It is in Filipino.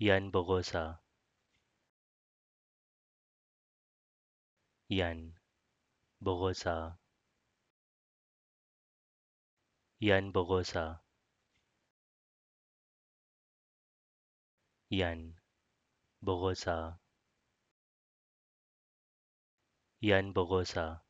Yan Bogosa. Yan Bogosa. Yan Bogosa. Yan Bogosa. Yan Bogosa.